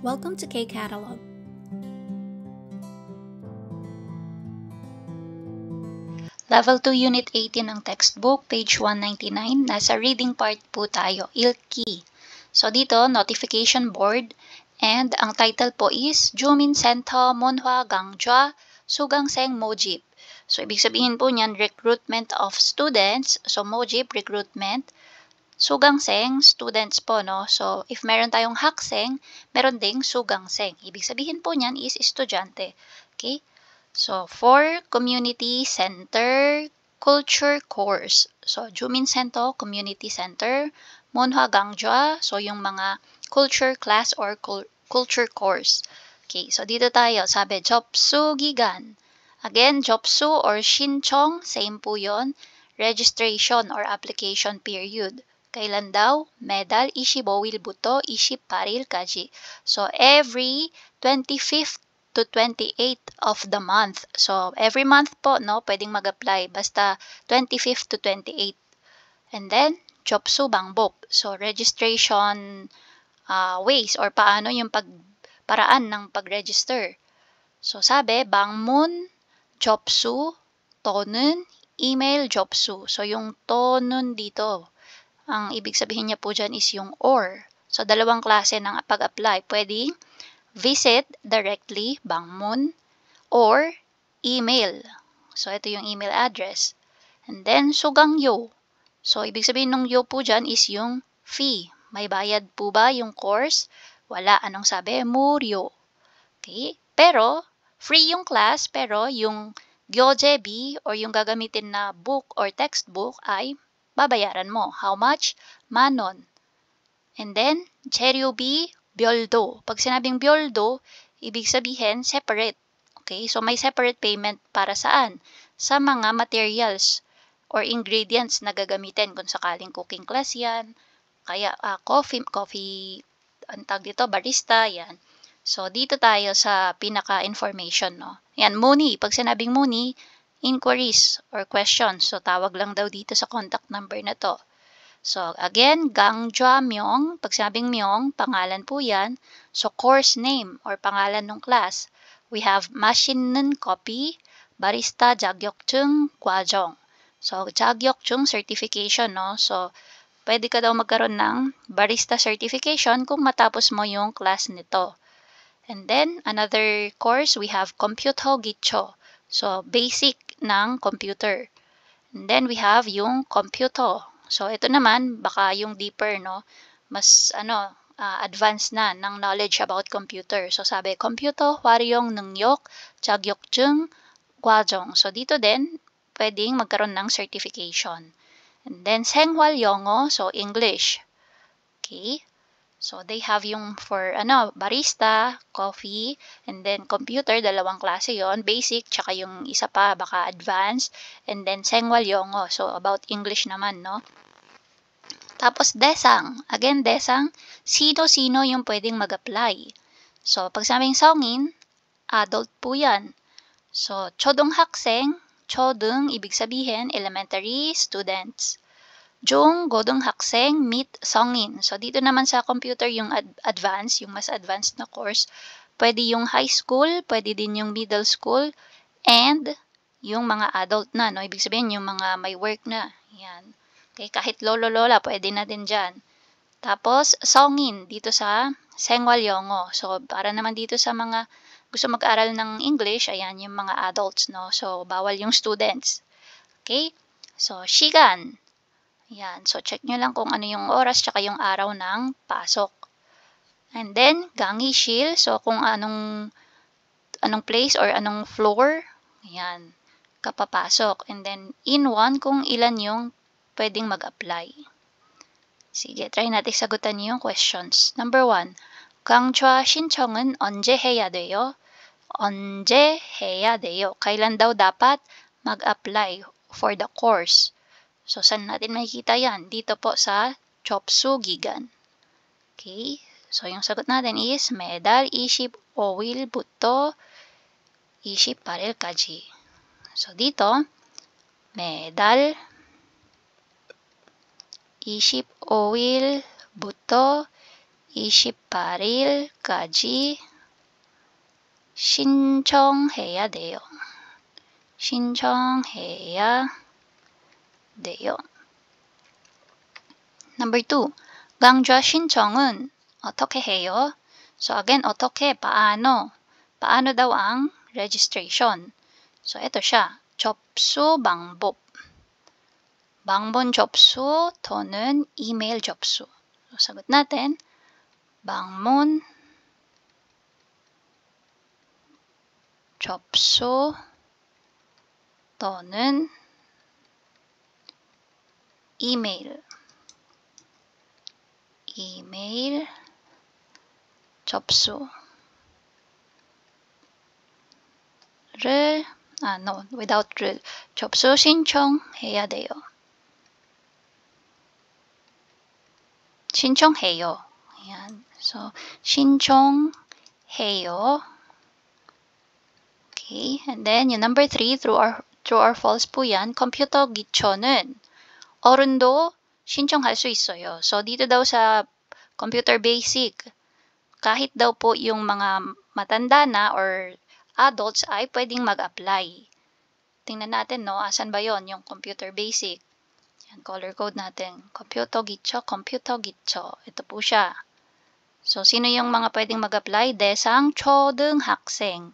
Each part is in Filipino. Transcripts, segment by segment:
Welcome to K Catalog. Level 2 Unit 18 ng textbook, page 199. Nasa reading part po tayo, Ilki. So dito, notification board. And ang title po is Jumin Sento Monhwa Gangjwa Sugang Seng Mojip. So ibig sabihin po niyan, recruitment of students. So Mojip, recruitment. Recruitment sugang seng, students po, no? So, if meron tayong hakseng, meron ding sugang seng. Ibig sabihin po niyan is estudyante. Okay? So, for community center culture course. So, Jumin Sento Community Center, Monhwa Gangjwa, so yung mga culture class or culture course. Okay, so dito tayo, sabi, Jopsu Gigan. Again, Jopsu or Shinchong, same po yon registration or application period. Kailan daw? Medal ishi bowil buto ishi paril kaji. So every 25th to 28th of the month. So every month po, no, pwedeng mag-apply. Basta 25th to 28th. And then, Chopsu Bangbop. So registration uh, ways or paano yung pag paraan ng pag-register. So sabi, Bangmun Chopsu Tonun email Jobsu. So, yung to dito, ang ibig sabihin niya po dyan is yung or. So, dalawang klase ng pag-apply. Pwede visit directly Bangmun or email. So, ito yung email address. And then, yo. So, ibig sabihin ng yo po dyan is yung fee. May bayad po ba yung course? Wala. Anong sabi? Muryo. Okay? Pero, free yung class, pero yung Gyojebi or yung gagamitin na book or textbook ay babayaran mo. How much? Manon. And then, cheryo B, byoldo. Pag sinabing byoldo, ibig sabihin separate. Okay, so may separate payment para saan? Sa mga materials or ingredients na gagamitin kung sakaling cooking class yan. Kaya uh, coffee, coffee, ang tag dito, barista, yan. So, dito tayo sa pinaka-information, no? Yan, money. Pag sinabing money, inquiries or questions. So, tawag lang daw dito sa contact number na to. So, again, Gangjwa Myong, pag sabing Myong, pangalan po yan. So, course name or pangalan ng class. We have Machine Copy, Barista Jagyeokchung Kwajong. So, Jagyeokchung certification, no? So, pwede ka daw magkaroon ng barista certification kung matapos mo yung class nito. And then, another course, we have Computer Gicho. So, basic ng computer. And then we have yung computo. So ito naman baka yung deeper no, mas ano, uh, advanced na ng knowledge about computer. So sabi computo, waryong nungyok, chagyokjung, kwajong. So dito din pwedeng magkaroon ng certification. And then senghwal yongo, so English. Okay? So, they have yung for, ano, barista, coffee, and then computer, dalawang klase yon Basic, tsaka yung isa pa, baka advanced. And then, sengwal oh, So, about English naman, no? Tapos, desang. Again, desang, sino-sino yung pwedeng mag-apply. So, pag sabing songin, adult po yan. So, chodong hakseng, chodong, ibig sabihin, elementary students. Jung Godong Hakseng Meet Songin. So, dito naman sa computer yung ad- advanced, yung mas advanced na course. Pwede yung high school, pwede din yung middle school, and yung mga adult na. No? Ibig sabihin, yung mga may work na. Yan. Okay, kahit lolo-lola, pwede na din dyan. Tapos, Songin, dito sa Sengwal Yongo. So, para naman dito sa mga gusto mag-aral ng English, ayan, yung mga adults, no? So, bawal yung students. Okay? So, Shigan. Yan. So, check nyo lang kung ano yung oras tsaka yung araw ng pasok. And then, gangi shil. So, kung anong, anong place or anong floor. Yan. Kapapasok. And then, in one kung ilan yung pwedeng mag-apply. Sige, try natin sagutan yung questions. Number one, 강좌 신청은 언제 해야 돼요? 언제 해야 돼요? kailan daw dapat mag-apply for the course? So, saan natin makikita yan? Dito po sa Chopsugigan. Okay? So, yung sagot natin is medal, iship, oil, buto, iship, parel, kaji. So, dito, medal, iship, oil, buto, iship, parel, kaji, 신청해야 돼요. 신청해야 De Number 2. 강좌 신청은 어떻게 해요? So again, 어떻게, paano? Paano daw ang registration? So ito siya, 접수 방법. 방문 접수 또는 이메일 접수. So sagot natin, 방문 접수 또는 이메일 이메일 접수를 아, no, without를 접수 신청해야 돼요. 신청해요. 그래서 신청해요. Okay, and then number three, through our through our false 부연 컴퓨터 기초는 어른도 신청할 수 있어요. So, dito daw sa computer basic, kahit daw po yung mga matanda na or adults ay pwedeng mag-apply. Tingnan natin, no? Asan ba yon yung computer basic? Yan, color code natin. Computer Gicho, Computer Gicho. Ito po siya. So, sino yung mga pwedeng mag-apply? Desang Chodeng Hakseng.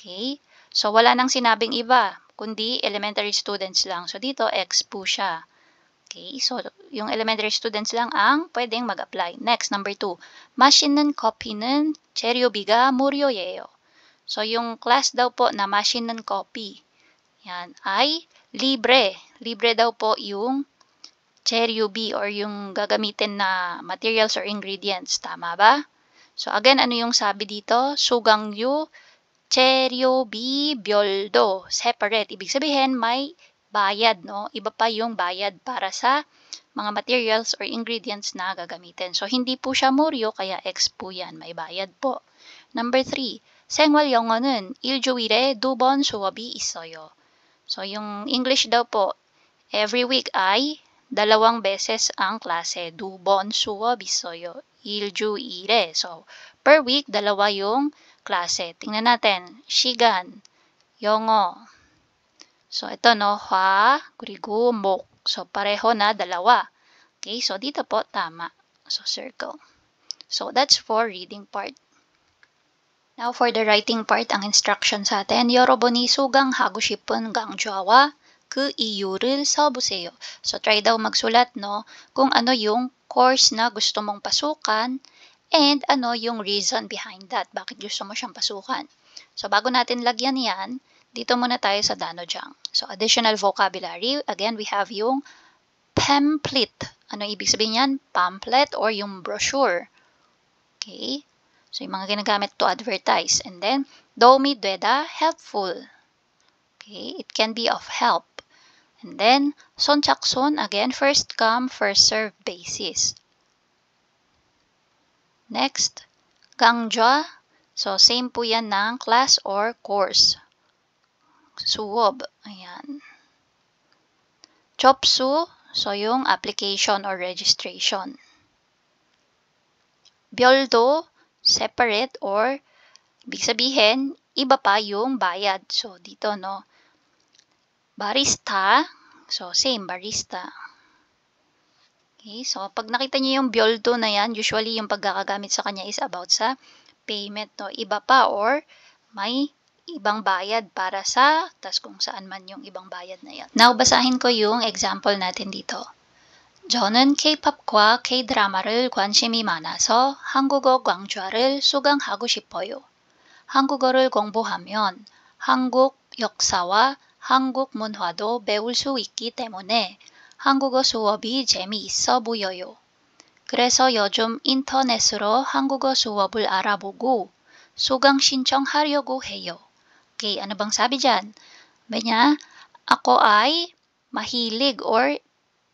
Okay? So, wala nang sinabing iba, kundi elementary students lang. So, dito, X po siya. Okay, so yung elementary students lang ang pwedeng mag-apply. Next, number two. 맛있는 커피는 재료비가 무료예요. So, yung class daw po na machine ng copy, yan, ay libre. Libre daw po yung B or yung gagamitin na materials or ingredients. Tama ba? So, again, ano yung sabi dito? Sugang Sugangyu, B byoldo. Separate. Ibig sabihin, may bayad, no? Iba pa yung bayad para sa mga materials or ingredients na gagamitin. So, hindi po siya muryo, kaya ex po yan. May bayad po. Number three, 생활 영어는 일주일에 두번 수업이 있어요. So, yung English daw po, every week ay dalawang beses ang klase. Dubon 번 수업 있어요. So, per week, dalawa yung klase. Tingnan natin. shigan, yongo, So, ito no, hwa, gurigu, mok. So, pareho na dalawa. Okay, so dito po, tama. So, circle. So, that's for reading part. Now, for the writing part, ang instruction sa atin, Yoroboni sugang hagushipun jawa ku iyuril saobuseyo. So, try daw magsulat, no, kung ano yung course na gusto mong pasukan and ano yung reason behind that, bakit gusto mo siyang pasukan. So, bago natin lagyan yan, dito muna tayo sa Danojang. So, additional vocabulary. Again, we have yung pamphlet. Ano ibig sabihin yan? Pamphlet or yung brochure. Okay? So, yung mga ginagamit to advertise. And then, domi dueda, helpful. Okay? It can be of help. And then, son chakson, again, first come, first serve basis. Next, gangjwa. So, same po yan ng class or course suwob. Ayan. Chopsu, so yung application or registration. Byoldo, separate or ibig sabihin, iba pa yung bayad. So, dito, no. Barista, so same, barista. Okay, so pag nakita niyo yung byoldo na yan, usually yung pagkakagamit sa kanya is about sa payment, no. Iba pa or may ibang bayad para sa, tas kung saan man yung ibang bayad na yan. Now, basahin ko yung example natin dito. 저는 K-팝과 K-드라마를 관심이 많아서 한국어 강좌를 수강하고 싶어요. 한국어를 공부하면 한국 역사와 한국 문화도 배울 수 있기 때문에 한국어 수업이 재미있어 보여요. 그래서 요즘 인터넷으로 한국어 수업을 알아보고 수강 신청하려고 해요. Okay, ano bang sabi dyan? Sabi niya, ako ay mahilig or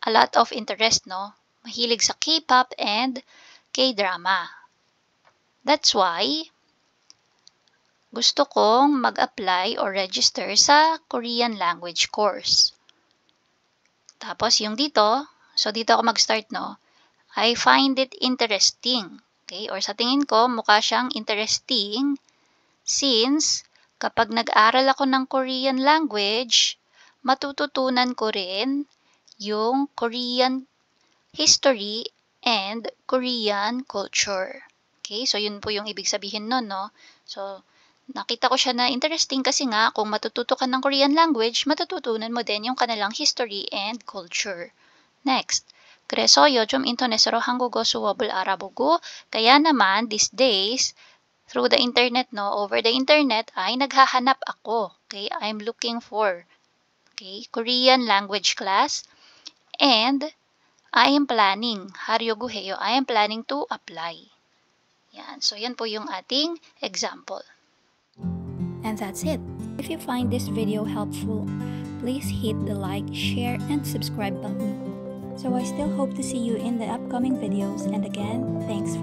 a lot of interest, no? Mahilig sa K-pop and K-drama. That's why, gusto kong mag-apply or register sa Korean language course. Tapos, yung dito, so dito ako mag-start, no? I find it interesting. Okay, or sa tingin ko, mukha siyang interesting since Kapag nag-aral ako ng Korean language, matututunan ko rin yung Korean history and Korean culture. Okay, so yun po yung ibig sabihin nun, no? So, nakita ko siya na interesting kasi nga kung matututo ka ng Korean language, matututunan mo din yung kanilang history and culture. Next, 그래서 요즘 인터넷으로 한국어 수업을 알아보고, kaya naman these days, through the internet, no? Over the internet ay naghahanap ako. Okay? I'm looking for okay, Korean language class and I am planning, Haryogu Heyo, I am planning to apply. Yan. So, yan po yung ating example. And that's it. If you find this video helpful, please hit the like, share, and subscribe button. So I still hope to see you in the upcoming videos and again, thanks for